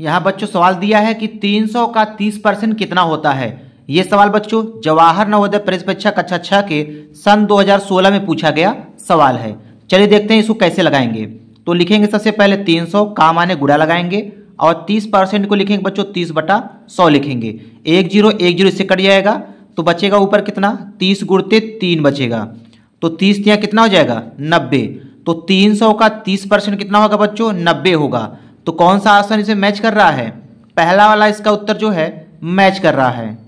यहाँ बच्चों सवाल दिया है कि 300 का 30 परसेंट कितना होता है ये सवाल बच्चों जवाहर नवोदय परीक्षा कक्षा छह के सन 2016 में पूछा गया सवाल है चलिए देखते हैं इसको कैसे लगाएंगे तो लिखेंगे सबसे पहले 300 काम आने गुड़ा लगाएंगे और 30 परसेंट को लिखेंगे बच्चों 30 बटा 100 लिखेंगे एक जीरो एक जीरो इससे कट जाएगा तो बचेगा ऊपर कितना तीस गुड़ते तीन बचेगा तो तीस यहाँ कितना हो जाएगा नब्बे तो तीन का तीस परसेंट कितना होगा बच्चों नब्बे होगा तो कौन सा आसन इसे मैच कर रहा है पहला वाला इसका उत्तर जो है मैच कर रहा है